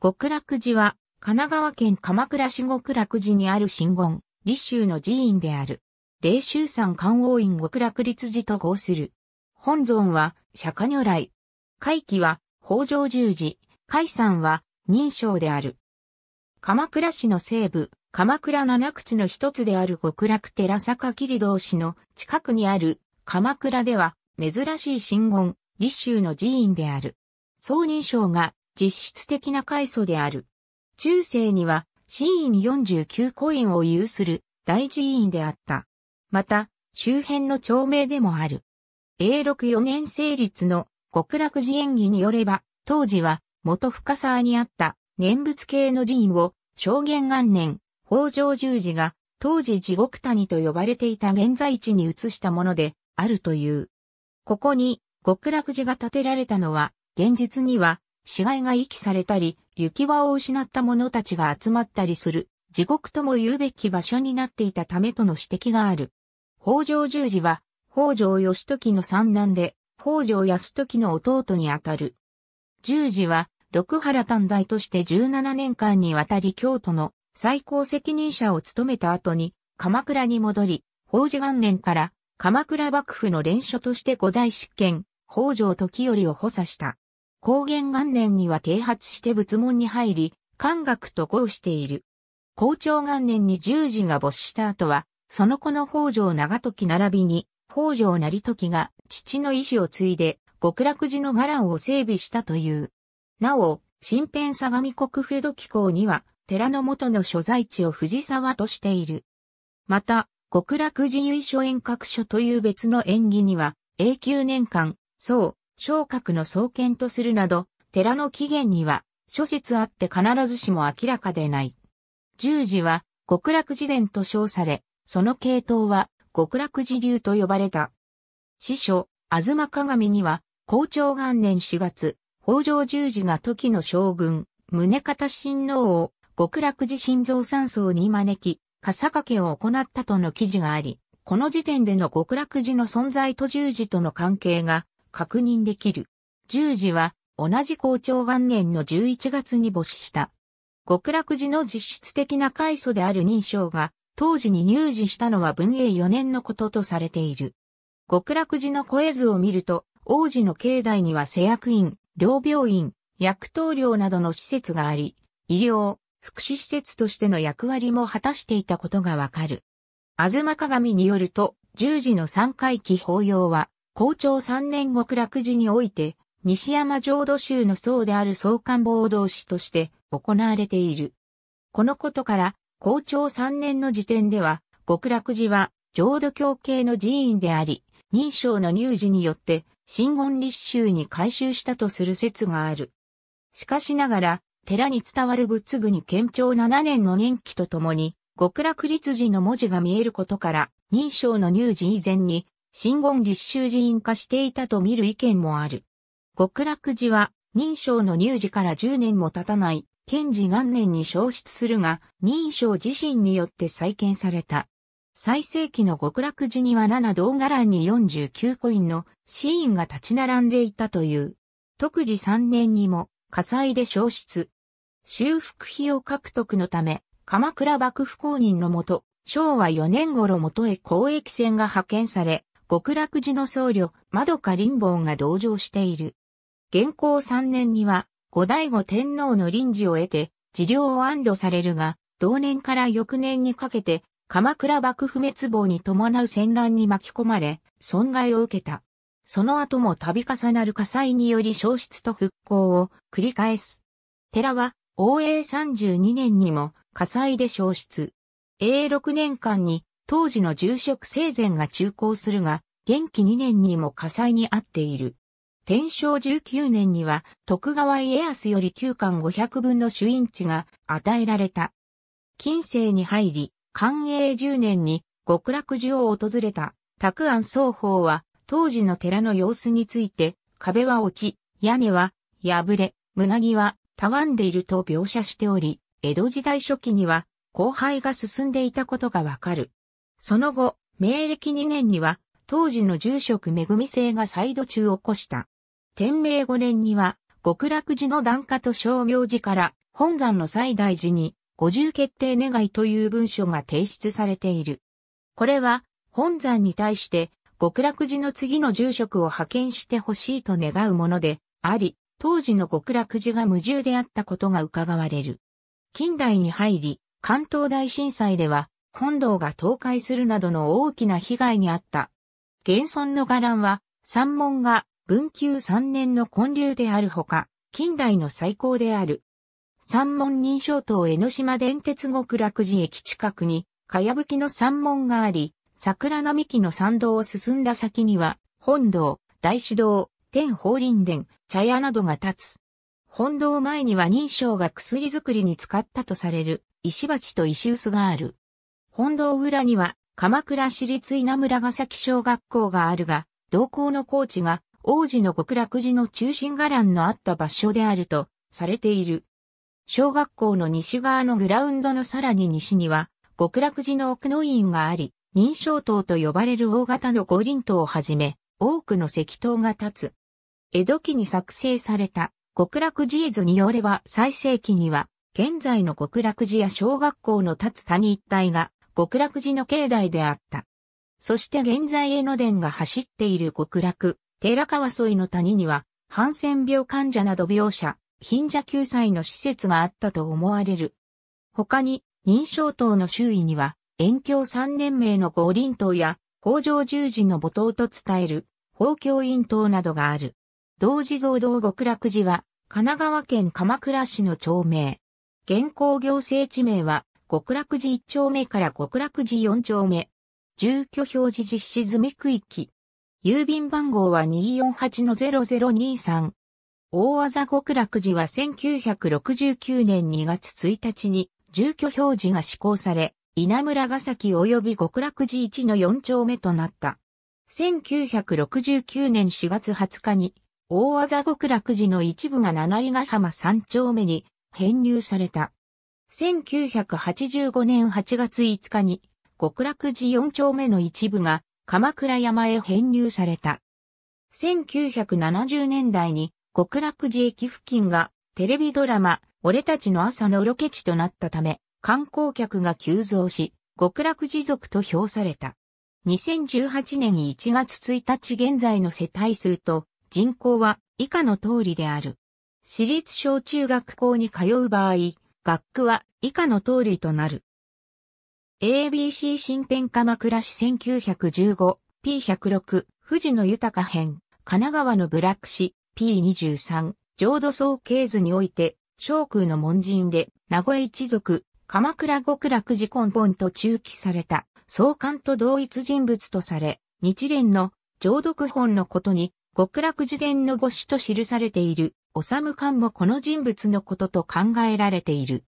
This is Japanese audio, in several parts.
極楽寺は、神奈川県鎌倉市極楽寺にある神言、立宗の寺院である。霊宗山観王院極楽立寺と号する。本尊は、釈迦如来。会期は、北条十字。海山は、認証である。鎌倉市の西部、鎌倉七口の一つである極楽寺坂切道市の近くにある、鎌倉では、珍しい神言、立宗の寺院である。総認証が実質的な階層である。中世には、寺院49コインを有する大寺院であった。また、周辺の町名でもある。永禄4年成立の極楽寺演技によれば、当時は元深沢にあった念仏系の寺院を正元元年、北条十字が当時地獄谷と呼ばれていた現在地に移したものであるという。ここに極楽寺が建てられたのは、現実には死骸が遺棄されたり、行き場を失った者たちが集まったりする、地獄とも言うべき場所になっていたためとの指摘がある。北条十字は、北条義時の三男で、北条安時の弟にあたる。十字は、六原短大として17年間にわたり京都の最高責任者を務めた後に、鎌倉に戻り、法事元年から鎌倉幕府の連署として五大執権、北条時頼を補佐した。高原元年には剃髪して仏門に入り、漢学と合している。校長元年に十字が没した後は、その子の北条長時並びに、北条成時が父の意志を継いで、極楽寺の伽藍を整備したという。なお、新編相模国府土機構には、寺の元の所在地を藤沢としている。また、極楽寺由緒遠隔所という別の縁起には、永久年間、そう、昇格の創建とするなど、寺の起源には諸説あって必ずしも明らかでない。十字は極楽寺伝と称され、その系統は極楽寺流と呼ばれた。師匠、東鏡には、校長元年4月、北条十字が時の将軍、宗方親王を極楽寺心臓山荘に招き、笠掛けを行ったとの記事があり、この時点での極楽寺の存在と十字との関係が確認できる。十字は同じ校長元年の11月に没した。極楽寺の実質的な開祖である認証が当時に入寺したのは文永4年のこととされている。極楽寺の絵図を見ると、王子の境内には施薬院、療病院、薬頭寮などの施設があり、医療、福祉施設としての役割も果たしていたことがわかる。あずま鏡によると、十字の三回忌法要は、校長三年極楽寺において、西山浄土宗の僧である総官房同士として行われている。このことから、校長三年の時点では、極楽寺は浄土教系の寺院であり、認証の入寺によって、新言立宗に改修したとする説がある。しかしながら、寺に伝わる仏具に県庁七年の年期とともに、極楽立寺の文字が見えることから、認証の入寺以前に、新言立宗寺院化していたと見る意見もある。極楽寺は、認証の入寺から10年も経たない、賢治元年に消失するが、認証自身によって再建された。最盛期の極楽寺には7銅伽藍に49コインの寺院が立ち並んでいたという。特時3年にも火災で消失。修復費用獲得のため、鎌倉幕府公認のもと、昭和4年頃元へ公益船が派遣され、極楽寺の僧侶、窓か林坊が同情している。元寇3年には、後醍醐天皇の臨時を得て、治療を安堵されるが、同年から翌年にかけて、鎌倉幕府滅亡に伴う戦乱に巻き込まれ、損害を受けた。その後も度重なる火災により消失と復興を繰り返す。寺は、応永32年にも火災で消失。永6年間に当時の住職生前が中高するが、元気2年にも火災に遭っている。天正19年には徳川家康より旧館500分の主因地が与えられた。近世に入り、寛永10年に極楽寺を訪れた、拓安双方は当時の寺の様子について、壁は落ち、屋根は破れ、胸木はたわんでいると描写しており、江戸時代初期には荒廃が進んでいたことがわかる。その後、明暦2年には、当時の住職恵生が再度中を起こした。天明5年には、極楽寺の檀家と商名寺から本山の最大寺に五重決定願いという文書が提出されている。これは本山に対して極楽寺の次の住職を派遣してほしいと願うものであり、当時の極楽寺が無重であったことが伺われる。近代に入り、関東大震災では本堂が倒壊するなどの大きな被害にあった。現存の伽藍は、山門が文久三年の建立であるほか、近代の最高である。山門認証塔江ノ島電鉄極楽寺駅近くに、かやぶきの山門があり、桜並木の参道を進んだ先には、本堂、大師堂、天法林殿、茶屋などが建つ。本堂前には認証が薬作りに使ったとされる、石鉢と石臼がある。本堂裏には、鎌倉市立稲村ヶ崎小学校があるが、同校のコーチが、王子の極楽寺の中心伽藍のあった場所であると、されている。小学校の西側のグラウンドのさらに西には、極楽寺の奥の院があり、認証塔と呼ばれる大型の五輪塔をはじめ、多くの石塔が立つ。江戸期に作成された極楽寺図によれば最盛期には、現在の極楽寺や小学校の立つ谷一帯が極楽寺の境内であった。そして現在江ノ電が走っている極楽、寺川沿いの谷には、ハンセン病患者など病者、貧者救済の施設があったと思われる。他に、認証塔の周囲には、遠教三年名の五輪塔や、工場十字の母塔と伝える、法教院塔などがある。同時蔵堂極楽寺は、神奈川県鎌倉市の町名。現行行政地名は、極楽寺1丁目から極楽寺4丁目。住居表示実施済み区域。郵便番号は248-0023。大技極楽寺は1969年2月1日に住居表示が施行され、稲村ヶ崎及び極楽寺1の4丁目となった。1969年4月20日に、大技極楽寺の一部が七里ヶ浜3丁目に編入された。1985年8月5日に、極楽寺4丁目の一部が鎌倉山へ編入された。1970年代に極楽寺駅付近がテレビドラマ、俺たちの朝のロケ地となったため、観光客が急増し、極楽寺族と評された。2018年1月1日現在の世帯数と人口は以下の通りである。私立小中学校に通う場合、学区は以下の通りとなる。ABC 新編鎌倉市 1915P106 富士の豊か編神奈川のブラック市 P23 浄土宗系図において昇空の門人で名古屋一族鎌倉極楽寺根本と中記された創刊と同一人物とされ日蓮の浄土本のことに極楽寺伝の語師と記されている治官もこの人物のことと考えられている。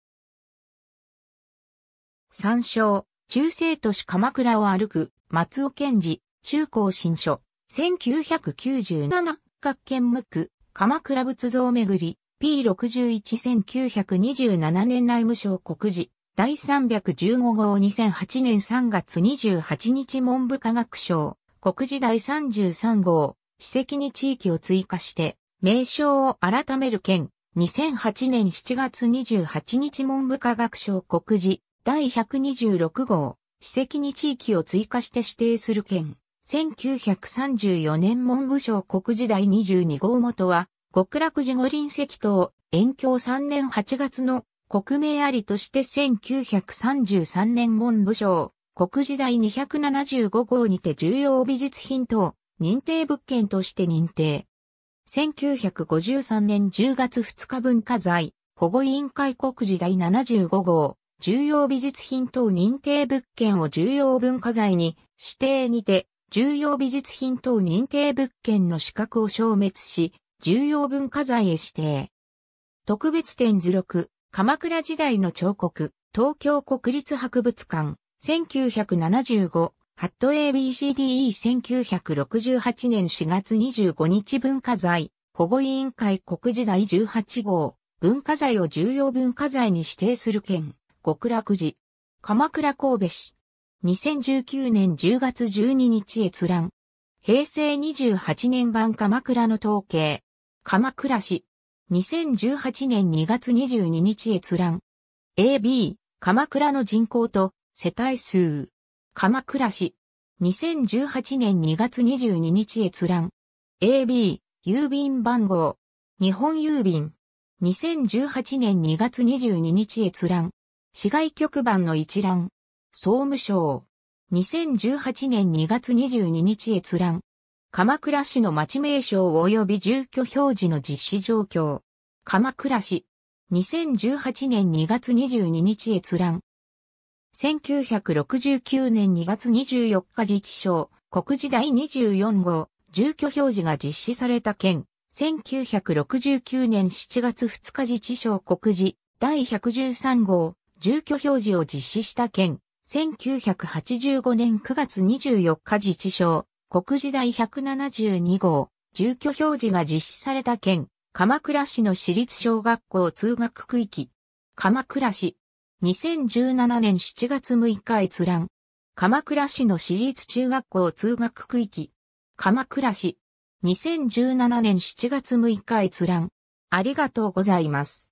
参照、中世都市鎌倉を歩く、松尾健治、中高新書、1997、学研無区、鎌倉仏像巡り、P61-1927 年内務省告示、第315号2008年3月28日文部科学省、告示第33号、史跡に地域を追加して、名称を改める件、2008年7月28日文部科学省告示第126号、史跡に地域を追加して指定する件、1934年文部省告示第22号元は、極楽寺五輪石等、延長3年8月の国名ありとして1933年文部省、国時代275号にて重要美術品等、認定物件として認定。1953年10月2日文化財、保護委員会告示第75号、重要美術品等認定物件を重要文化財に指定にて、重要美術品等認定物件の資格を消滅し、重要文化財へ指定。特別展図録、鎌倉時代の彫刻、東京国立博物館、1975ハット ABCDE1968 年4月25日文化財保護委員会国時代18号文化財を重要文化財に指定する県極楽寺鎌倉神戸市2019年10月12日閲覧平成28年版鎌倉の統計鎌倉市2018年2月22日閲覧 AB 鎌倉の人口と世帯数鎌倉市。2018年2月22日閲覧。AB、郵便番号。日本郵便。2018年2月22日閲覧。市外局番の一覧。総務省。2018年2月22日閲覧。鎌倉市の町名称及び住居表示の実施状況。鎌倉市。2018年2月22日閲覧。1969年2月24日自治省、国時第24号、住居表示が実施された件、1969年7月2日自治省国時第113号、住居表示を実施した件、1985年9月24日自治省、国時第172号、住居表示が実施された件、鎌倉市の私立小学校通学区域。鎌倉市、2017年7月6日閲覧。鎌倉市の私立中学校通学区域。鎌倉市。2017年7月6日閲覧。ありがとうございます。